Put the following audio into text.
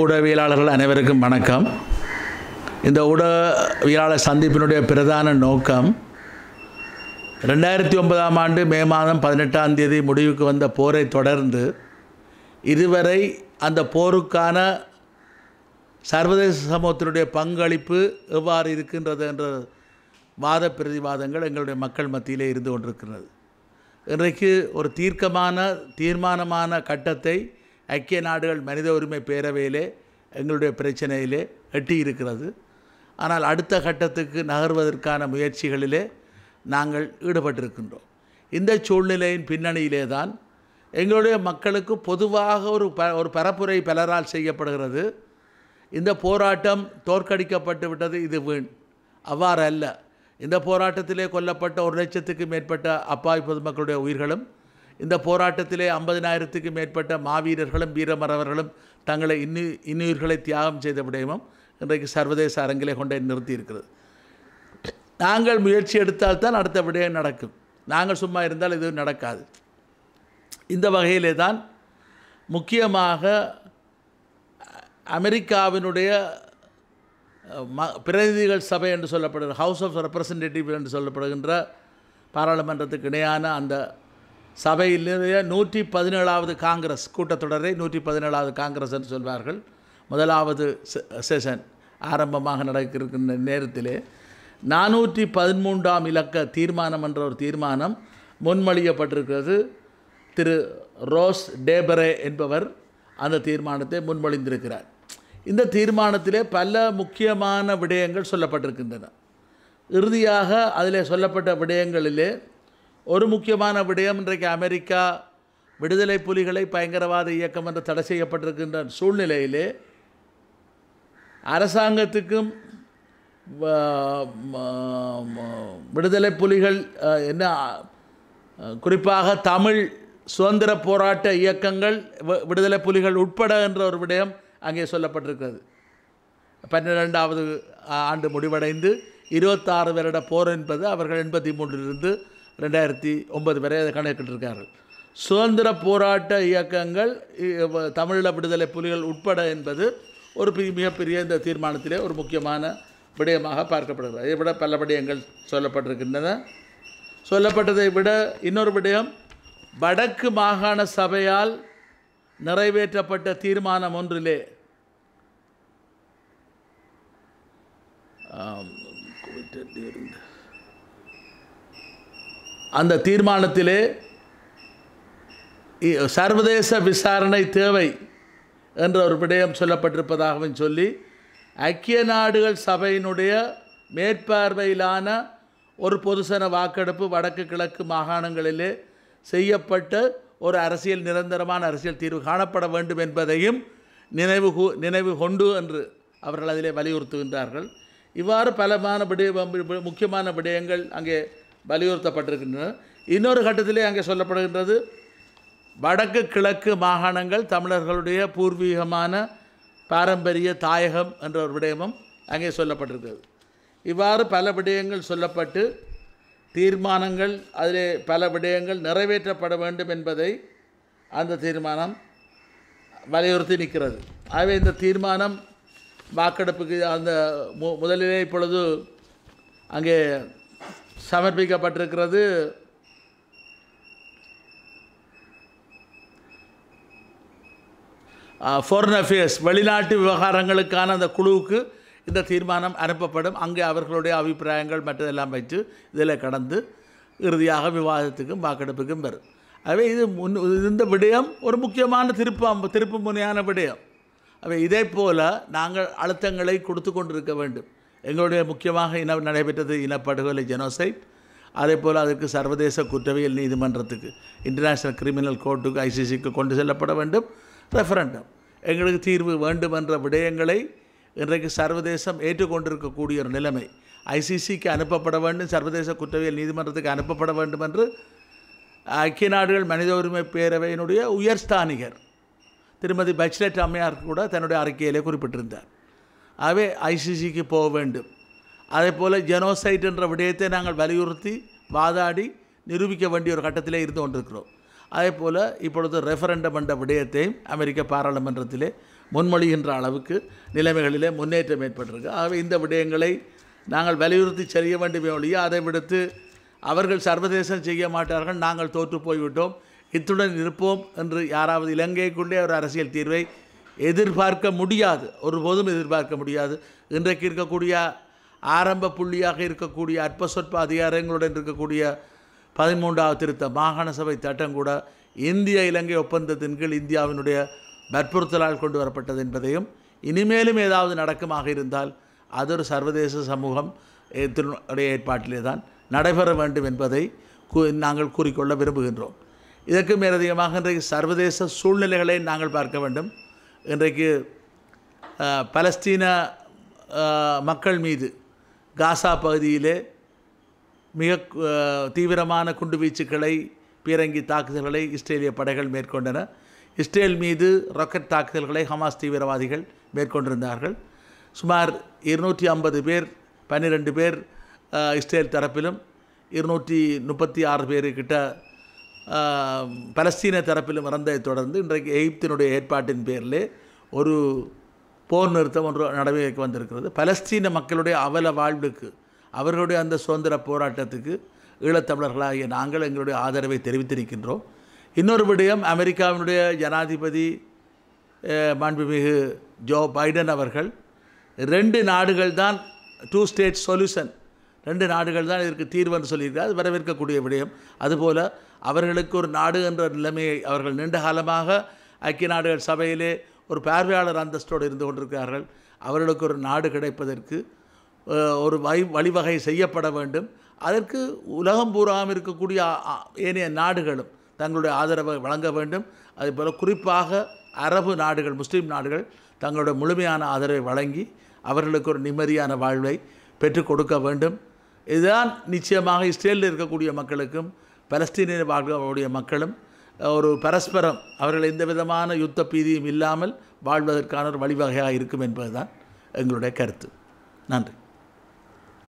ஊடகவியலாளர்கள் அனைவருக்கும் வணக்கம் இந்த ஊடகவியலாளர் சந்திப்பினுடைய பிரதான நோக்கம் ரெண்டாயிரத்தி ஒன்பதாம் ஆண்டு மே மாதம் பதினெட்டாம் தேதி முடிவுக்கு வந்த போரை தொடர்ந்து இதுவரை அந்த போருக்கான சர்வதேச சமூகத்தினுடைய பங்களிப்பு எவ்வாறு இருக்கின்றது என்ற வாத பிரதிவாதங்கள் எங்களுடைய மக்கள் மத்தியிலே இருந்து கொண்டிருக்கிறது இன்றைக்கு ஒரு தீர்க்கமான தீர்மானமான கட்டத்தை ஐக்கிய நாடுகள் மனித உரிமை பேரவையிலே எங்களுடைய பிரச்சனையிலே எட்டியிருக்கிறது ஆனால் அடுத்த கட்டத்துக்கு நகர்வதற்கான முயற்சிகளிலே நாங்கள் ஈடுபட்டிருக்கின்றோம் இந்த சூழ்நிலையின் பின்னணியிலே தான் எங்களுடைய மக்களுக்கு பொதுவாக ஒரு ப ஒரு பரப்புரை பலரால் செய்யப்படுகிறது இந்த போராட்டம் தோற்கடிக்கப்பட்டு விட்டது இது வீண் அவ்வாறு அல்ல இந்த போராட்டத்திலே கொல்லப்பட்ட ஒரு லட்சத்துக்கு மேற்பட்ட அப்பாவி பொதுமக்களுடைய உயிர்களும் இந்த போராட்டத்திலே ஐம்பதினாயிரத்துக்கு மேற்பட்ட மாவீரர்களும் வீரமரவர்களும் தங்களை இன்னு இன்னுயிர்களை தியாகம் செய்த விடயமும் இன்றைக்கு சர்வதேச அரங்கிலே கொண்டே நிறுத்தி இருக்கிறது நாங்கள் முயற்சி எடுத்தால் தான் அடுத்த விடயம் நடக்கும் நாங்கள் சும்மா இருந்தால் எதுவும் நடக்காது இந்த வகையிலே தான் முக்கியமாக அமெரிக்காவினுடைய ம பிரதிநிதிகள் சபை என்று சொல்லப்படுகிற ஹவுஸ் ஆஃப் ரெப்ரசன்டேட்டிவ் என்று சொல்லப்படுகின்ற பாராளுமன்றத்துக்கு இணையான அந்த சபையிலேயே நூற்றி பதினேழாவது காங்கிரஸ் கூட்டத்தொடரை நூற்றி பதினேழாவது காங்கிரஸ் என்று சொல்வார்கள் முதலாவது செஷன் ஆரம்பமாக நடக்கிற நேரத்திலே நானூற்றி பதிமூன்றாம் இலக்க தீர்மானம் என்ற ஒரு தீர்மானம் முன்மொழியப்பட்டிருக்கிறது திரு ரோஸ் டேபரே என்பவர் அந்த தீர்மானத்தை முன்மொழிந்திருக்கிறார் இந்த தீர்மானத்திலே பல முக்கியமான விடயங்கள் சொல்லப்பட்டிருக்கின்றன இறுதியாக அதில் சொல்லப்பட்ட விடயங்களிலே ஒரு முக்கியமான விடயம் இன்றைக்கு அமெரிக்கா விடுதலை புலிகளை பயங்கரவாத இயக்கம் என்று தடை செய்யப்பட்டிருக்கின்ற சூழ்நிலையிலே அரசாங்கத்துக்கும் விடுதலை புலிகள் என்ன குறிப்பாக தமிழ் சுதந்திர போராட்ட இயக்கங்கள் விடுதலை புலிகள் உட்பட என்ற ஒரு விடயம் அங்கே சொல்லப்பட்டிருக்கிறது பன்னிரெண்டாவது ஆண்டு முடிவடைந்து இருபத்தாறு வருட போர் என்பது அவர்கள் எண்பத்தி மூன்றிலிருந்து ரெண்டாயிரத்தி ஒன்பது வரை அதை கணக்கிட்டிருக்காரு சுதந்திர போராட்ட இயக்கங்கள் தமிழீழ விடுதலை புலிகள் உட்பட என்பது ஒரு மிகப்பெரிய இந்த தீர்மானத்திலே ஒரு முக்கியமான விடயமாக பார்க்கப்படுகிறது அதை விட பல விடயங்கள் சொல்லப்பட்டிருக்கின்றன சொல்லப்பட்டதை விட இன்னொரு விடயம் வடக்கு மாகாண சபையால் நிறைவேற்றப்பட்ட தீர்மானம் ஒன்றிலே கோவிட் அந்த தீர்மானத்திலே சர்வதேச விசாரணை தேவை என்ற ஒரு விடயம் சொல்லப்பட்டிருப்பதாகவும் சொல்லி ஐக்கிய நாடுகள் சபையினுடைய மேற்பார்வையிலான ஒரு பொதுசன வாக்கெடுப்பு வடக்கு கிழக்கு மாகாணங்களிலே செய்யப்பட்டு ஒரு அரசியல் நிரந்தரமான அரசியல் தீர்வு காணப்பட வேண்டும் என்பதையும் நினைவு நினைவு கொண்டு என்று அவர்கள் அதிலே வலியுறுத்துகின்றார்கள் இவ்வாறு பலமான விடய முக்கியமான விடயங்கள் அங்கே வலியுறுத்தப்பட்டிருக்கின்றன இன்னொரு கட்டத்திலே அங்கே சொல்லப்படுகின்றது வடக்கு கிழக்கு மாகாணங்கள் தமிழர்களுடைய பூர்வீகமான பாரம்பரிய தாயகம் என்ற ஒரு விடயமும் அங்கே சொல்லப்பட்டிருக்கிறது இவ்வாறு பல விடயங்கள் சொல்லப்பட்டு தீர்மானங்கள் அதிலே பல விடயங்கள் நிறைவேற்றப்பட வேண்டும் என்பதை அந்த தீர்மானம் வலியுறுத்தி நிற்கிறது ஆகவே இந்த தீர்மானம் வாக்கெடுப்புக்கு அந்த மு முதலிலே இப்பொழுது அங்கே சமர்ப்பிக்கப்பட்டிருக்கிறது ஃபாரின் அஃபேர்ஸ் வெளிநாட்டு விவகாரங்களுக்கான அந்த குழுவுக்கு இந்த தீர்மானம் அனுப்பப்படும் அங்கே அவர்களுடைய அபிப்பிராயங்கள் மற்றதெல்லாம் வைத்து இதில் கடந்து இறுதியாக விவாதத்துக்கும் வாக்கெடுப்புக்கும் வரும் அவை இது முன் இந்த விடயம் ஒரு முக்கியமான திருப்பம் திருப்பு முனையான விடயம் அவை இதே போல் நாங்கள் அழுத்தங்களை கொடுத்து கொண்டிருக்க வேண்டும் எங்களுடைய முக்கியமாக இன நடைபெற்றது இனப்படுகொலை ஜெனோசைட் அதே போல் அதற்கு சர்வதேச குற்றவியல் நீதிமன்றத்துக்கு இன்டர்நேஷ்னல் கிரிமினல் கோர்ட்டுக்கு ஐசிசிக்கு கொண்டு செல்லப்பட வேண்டும் ரெஃபரண்டம் எங்களுக்கு தீர்வு வேண்டும் என்ற விடயங்களை இன்றைக்கு சர்வதேசம் ஏற்றுக்கொண்டிருக்கக்கூடிய ஒரு நிலைமை ஐசிசிக்கு அனுப்பப்பட வேண்டும் சர்வதேச குற்றவியல் நீதிமன்றத்துக்கு அனுப்பப்பட வேண்டும் என்று ஐக்கிய நாடுகள் மனித உரிமை பேரவையினுடைய உயர்ஸ்தானிகர் திருமதி பச்லெட் அம்மையார் கூட தன்னுடைய அறிக்கையிலே குறிப்பிட்டிருந்தார் அவை ஐசிசிக்கு போக வேண்டும் அதே போல் ஜெனோசைட் என்ற விடயத்தை நாங்கள் வலியுறுத்தி வாதாடி நிரூபிக்க வேண்டிய ஒரு கட்டத்திலே இருந்து கொண்டிருக்கிறோம் அதே போல் இப்பொழுது ரெஃபரண்டம் என்ற விடயத்தையும் அமெரிக்க பாராளுமன்றத்திலே முன்மொழிகின்ற அளவுக்கு நிலைமைகளிலே முன்னேற்றம் ஏற்பட்டிருக்கு ஆகவே இந்த விடயங்களை நாங்கள் வலியுறுத்தி செய்ய வேண்டுமே ஒழிய அதை விடுத்து அவர்கள் சர்வதேசம் செய்ய மாட்டார்கள் நாங்கள் தோற்று போய்விட்டோம் இத்துடன் இருப்போம் என்று யாராவது இலங்கைக்குள்ளே ஒரு அரசியல் தீர்வை எதிர்பார்க்க முடியாது ஒருபோதும் எதிர்பார்க்க முடியாது இன்றைக்கு இருக்கக்கூடிய ஆரம்ப புள்ளியாக இருக்கக்கூடிய அற்ப சொற்ப அதிகாரங்களுடன் இருக்கக்கூடிய பதிமூன்றாவது திருத்த மாகாண சபை சட்டம் கூட இந்திய இலங்கை ஒப்பந்தத்தின் கீழ் இந்தியாவினுடைய வற்புறுத்தலால் கொண்டு வரப்பட்டது என்பதையும் இனிமேலும் ஏதாவது நடக்கமாக இருந்தால் அது ஒரு சர்வதேச சமூகம் ஏற்பாட்டிலே தான் நடைபெற வேண்டும் என்பதை நாங்கள் கூறிக்கொள்ள விரும்புகின்றோம் இதற்கு மேலதிகமாக இன்றைக்கு சர்வதேச சூழ்நிலைகளை நாங்கள் பார்க்க வேண்டும் இன்றைக்கு பலஸ்தீன மக்கள் மீது காசா பகுதியிலே மிக தீவிரமான குண்டுவீச்சுக்களை பீரங்கி தாக்குதல்களை இஸ்ரேலிய படைகள் மேற்கொண்டன இஸ்ரேல் மீது ராக்கெட் தாக்குதல்களை ஹமாஸ் தீவிரவாதிகள் மேற்கொண்டிருந்தார்கள் சுமார் இருநூற்றி ஐம்பது பேர் பன்னிரெண்டு பேர் இஸ்ரேல் தரப்பிலும் இருநூற்றி முப்பத்தி ஆறு பேர்கிட்ட பலஸ்தீன தரப்பிலும் இறந்ததை தொடர்ந்து இன்றைக்கு எகிப்தினுடைய ஏற்பாட்டின் பேரில் ஒரு போர் நிறுத்தம் ஒன்று நடைமுறைக்கு வந்திருக்கிறது பலஸ்தீன மக்களுடைய அவல வாழ்வுக்கு அவர்களுடைய அந்த சுதந்திர போராட்டத்துக்கு ஈழத்தமிழர்களாகிய நாங்கள் எங்களுடைய ஆதரவை தெரிவித்திருக்கின்றோம் இன்னொரு விடயம் அமெரிக்காவினுடைய ஜனாதிபதி மாண்புமிகு ஜோ பைடன் அவர்கள் ரெண்டு நாடுகள் தான் டூ ஸ்டேட் சொல்யூஷன் ரெண்டு நாடுகள் தான் இதற்கு தீர்வுன்னு சொல்லியிருக்கார் அது வரவேற்கக்கூடிய விடயம் அதுபோல் அவர்களுக்கு ஒரு நாடு என்ற நிலைமையை அவர்கள் நீண்ட காலமாக ஐக்கிய நாடுகள் சபையிலே ஒரு பார்வையாளர் அந்தஸ்தோடு இருந்து கொண்டிருக்கிறார்கள் அவர்களுக்கு ஒரு நாடு கிடைப்பதற்கு ஒரு வை வழிவகை செய்யப்பட வேண்டும் அதற்கு உலகம் பூராவும் இருக்கக்கூடிய ஏனைய நாடுகளும் தங்களுடைய ஆதரவை வழங்க வேண்டும் அதுபோல் குறிப்பாக அரபு நாடுகள் முஸ்லீம் நாடுகள் தங்களுடைய முழுமையான ஆதரவை வழங்கி அவர்களுக்கு ஒரு நிம்மதியான வாழ்வை பெற்றுக் கொடுக்க வேண்டும் இதுதான் நிச்சயமாக இஸ்ரேலில் இருக்கக்கூடிய மக்களுக்கும் பலஸ்தீனிய வாழ்க்கக்கூடிய மக்களும் ஒரு பரஸ்பரம் அவர்கள் எந்த விதமான யுத்த பீதியும் இல்லாமல் வாழ்வதற்கான ஒரு வழிவகையாக இருக்கும் என்பதுதான் எங்களுடைய கருத்து நன்றி